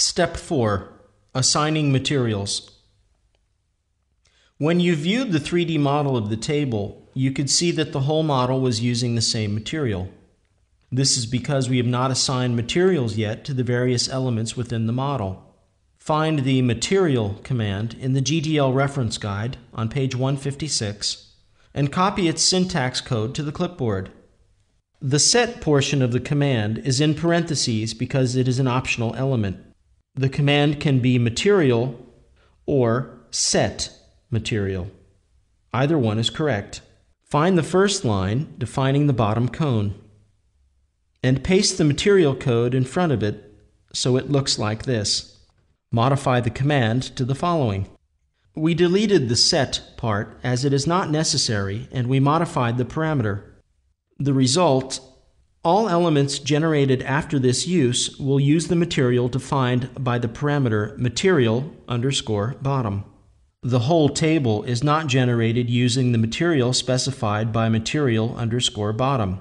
Step 4 Assigning Materials. When you viewed the 3D model of the table, you could see that the whole model was using the same material. This is because we have not assigned materials yet to the various elements within the model. Find the Material command in the GDL reference guide on page 156 and copy its syntax code to the clipboard. The set portion of the command is in parentheses because it is an optional element. The command can be material or set material. Either one is correct. Find the first line defining the bottom cone and paste the material code in front of it so it looks like this. Modify the command to the following. We deleted the set part as it is not necessary and we modified the parameter. The result all elements generated after this use will use the material defined by the parameter material underscore bottom. The whole table is not generated using the material specified by material underscore bottom.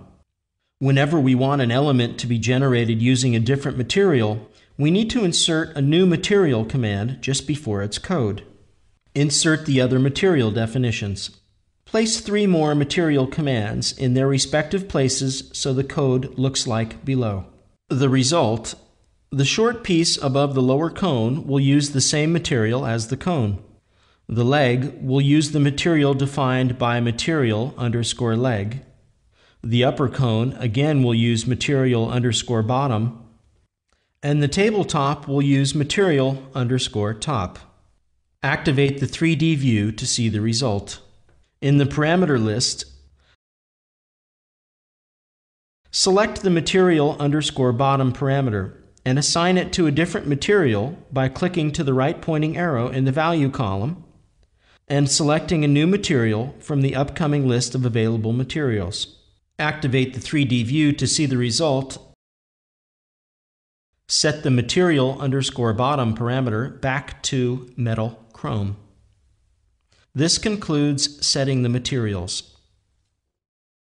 Whenever we want an element to be generated using a different material, we need to insert a new material command just before its code. Insert the other material definitions. Place three more material commands in their respective places so the code looks like below. The result, the short piece above the lower cone will use the same material as the cone. The leg will use the material defined by material underscore leg. The upper cone again will use material underscore bottom. And the tabletop will use material underscore top. Activate the 3D view to see the result. In the parameter list, select the material underscore bottom parameter and assign it to a different material by clicking to the right pointing arrow in the value column and selecting a new material from the upcoming list of available materials. Activate the 3D view to see the result. Set the material underscore bottom parameter back to metal chrome. This concludes setting the materials.